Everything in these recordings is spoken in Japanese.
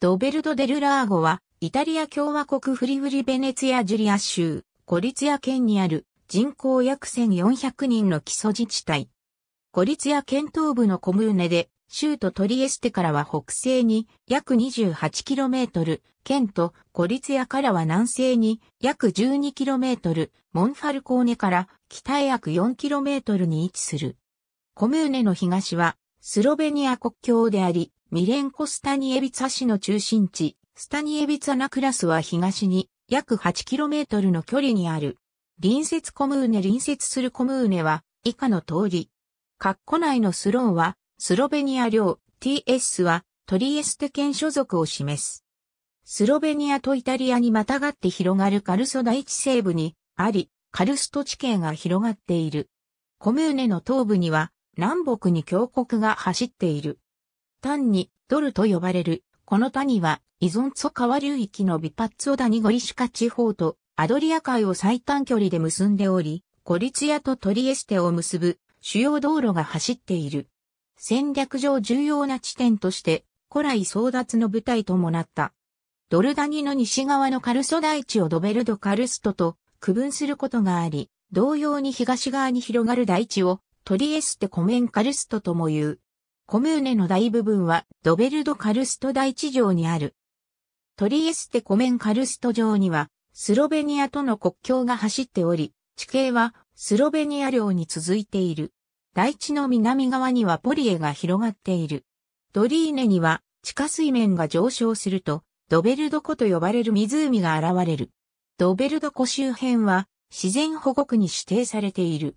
ドベルド・デル・ラーゴは、イタリア共和国フリフリベネツィア・ジュリア州、コリツヤ県にある人口約1400人の基礎自治体。コリツヤ県東部のコムーネで、州都トリエステからは北西に約 28km、県とコリツヤからは南西に約 12km、モンファルコーネから北へ約 4km に位置する。コムーネの東はスロベニア国境であり、ミレンコ・スタニエビツァ市の中心地、スタニエビツァナクラスは東に約 8km の距離にある。隣接コムーネ隣接するコムーネは以下の通り。括弧内のスローはスロベニア領 TS はトリエステ県所属を示す。スロベニアとイタリアにまたがって広がるカルソ大地西部にあり、カルスト地形が広がっている。コムーネの東部には南北に峡谷が走っている。単にドルと呼ばれる。この谷は、依存ツォ川流域のビパッツオダニゴリシカ地方とアドリア海を最短距離で結んでおり、ゴリツヤとトリエステを結ぶ主要道路が走っている。戦略上重要な地点として、古来争奪の舞台ともなった。ドルダニの西側のカルソ大地をドベルド・カルストと区分することがあり、同様に東側に広がる大地をトリエステ・コメン・カルストとも言う。コムーネの大部分はドベルドカルスト大地上にある。トリエステコメンカルスト上にはスロベニアとの国境が走っており、地形はスロベニア領に続いている。大地の南側にはポリエが広がっている。ドリーネには地下水面が上昇すると、ドベルド湖と呼ばれる湖が現れる。ドベルド湖周辺は自然保護区に指定されている。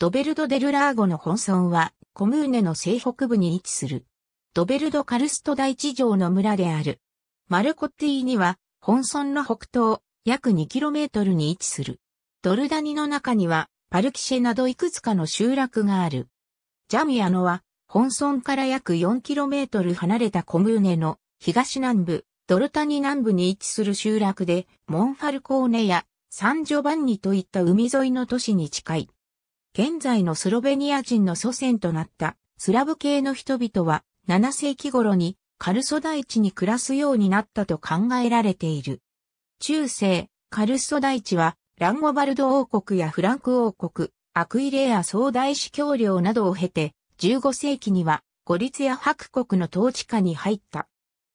ドベルド・デル・ラーゴの本村はコムーネの西北部に位置する。ドベルド・カルスト大地上の村である。マルコッティには、本村の北東、約 2km に位置する。ドルダニの中には、パルキシェなどいくつかの集落がある。ジャミアノは、本村から約 4km 離れたコムーネの東南部、ドルタニ南部に位置する集落で、モンファルコーネやサンジョバンニといった海沿いの都市に近い。現在のスロベニア人の祖先となったスラブ系の人々は7世紀頃にカルソ大地に暮らすようになったと考えられている。中世、カルソ大地はランゴバルド王国やフランク王国、アクイレア総大司教領などを経て15世紀にはゴリツや白国の統治下に入った。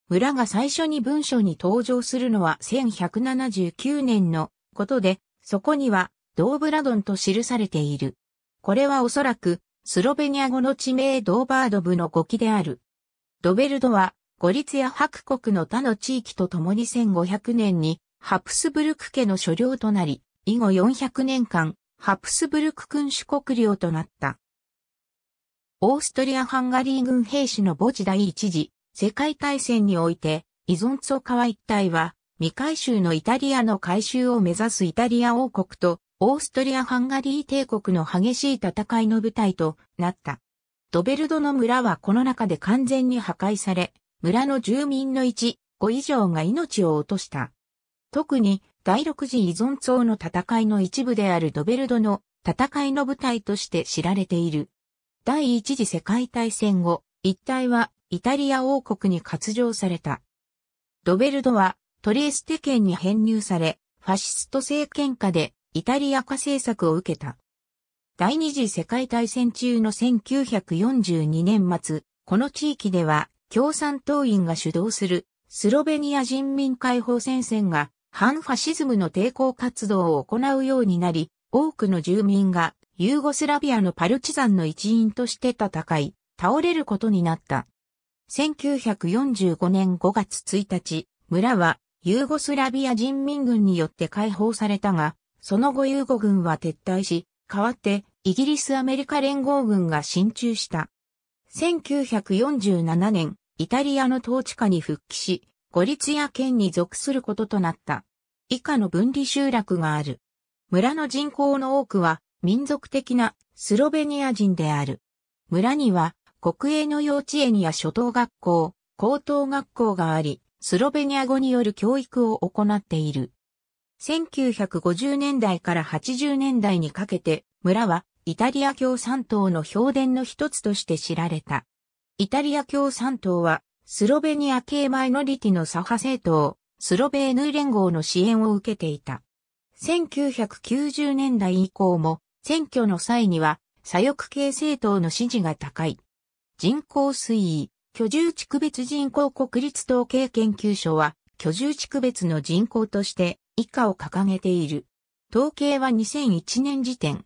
村が最初に文書に登場するのは1179年のことで、そこにはドーブラドンと記されている。これはおそらく、スロベニア語の地名ドーバードブの語記である。ドベルドは、ゴリツヤ白国の他の地域と共に1500年に、ハプスブルク家の所領となり、以後400年間、ハプスブルク君主国領となった。オーストリア・ハンガリー軍兵士の墓地第一次、世界大戦において、依存ツォ川一帯は、未回収のイタリアの回収を目指すイタリア王国と、オーストリア・ハンガリー帝国の激しい戦いの舞台となった。ドベルドの村はこの中で完全に破壊され、村の住民の1、5以上が命を落とした。特に第六次依存層の戦いの一部であるドベルドの戦いの舞台として知られている。第一次世界大戦後、一帯はイタリア王国に割譲された。ドベルドはトレーステ県に編入され、ファシスト政権下でイタリア化政策を受けた。第二次世界大戦中の1942年末、この地域では共産党員が主導するスロベニア人民解放戦線が反ファシズムの抵抗活動を行うようになり、多くの住民がユーゴスラビアのパルチザンの一員として戦い、倒れることになった。1945年5月1日、村はユーゴスラビア人民軍によって解放されたが、その後ユーゴ軍は撤退し、代わってイギリスアメリカ連合軍が進駐した。1947年、イタリアの統治下に復帰し、五立や県に属することとなった。以下の分離集落がある。村の人口の多くは民族的なスロベニア人である。村には国営の幼稚園や初等学校、高等学校があり、スロベニア語による教育を行っている。1950年代から80年代にかけて、村はイタリア共産党の評伝の一つとして知られた。イタリア共産党は、スロベニア系マイノリティの左派政党、スロベーヌ連合の支援を受けていた。1990年代以降も、選挙の際には、左翼系政党の支持が高い。人口推移、居住地区別人口国立統計研究所は、居住地区別の人口として、以下を掲げている。統計は2001年時点。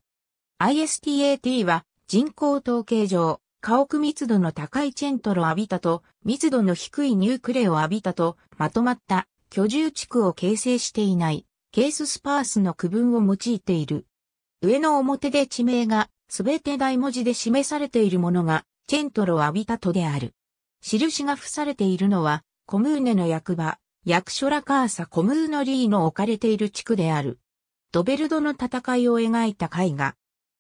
ISTAT は人口統計上、家屋密度の高いチェントロアビタと密度の低いニュークレオアビタとまとまった居住地区を形成していないケーススパースの区分を用いている。上の表で地名がすべて大文字で示されているものがチェントロアビタとである。印が付されているのはコムーネの役場、役所ラカーサ・コムーノリーの置かれている地区である。ドベルドの戦いを描いた絵画。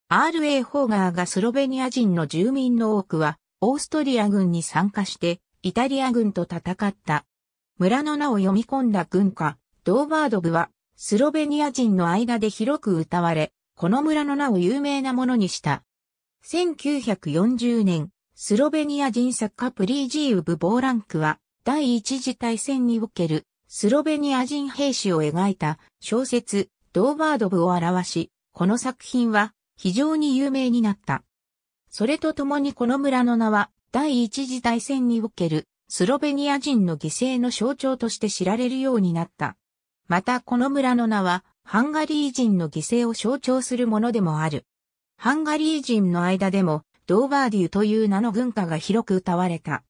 R.A. ホーガーがスロベニア人の住民の多くは、オーストリア軍に参加して、イタリア軍と戦った。村の名を読み込んだ軍歌、ドーバードブは、スロベニア人の間で広く歌われ、この村の名を有名なものにした。1940年、スロベニア人作家プリージーウブ・ボーランクは、第一次大戦におけるスロベニア人兵士を描いた小説ドーバードブを表し、この作品は非常に有名になった。それとともにこの村の名は第一次大戦におけるスロベニア人の犠牲の象徴として知られるようになった。またこの村の名はハンガリー人の犠牲を象徴するものでもある。ハンガリー人の間でもドーバーデュという名の軍歌が広く歌われた。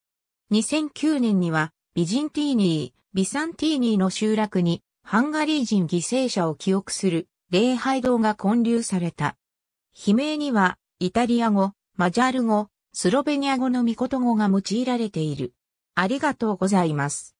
2009年には、ビジンティーニー、ビサンティーニーの集落に、ハンガリー人犠牲者を記憶する、礼拝堂が建立された。悲鳴には、イタリア語、マジャール語、スロベニア語の御言語が用いられている。ありがとうございます。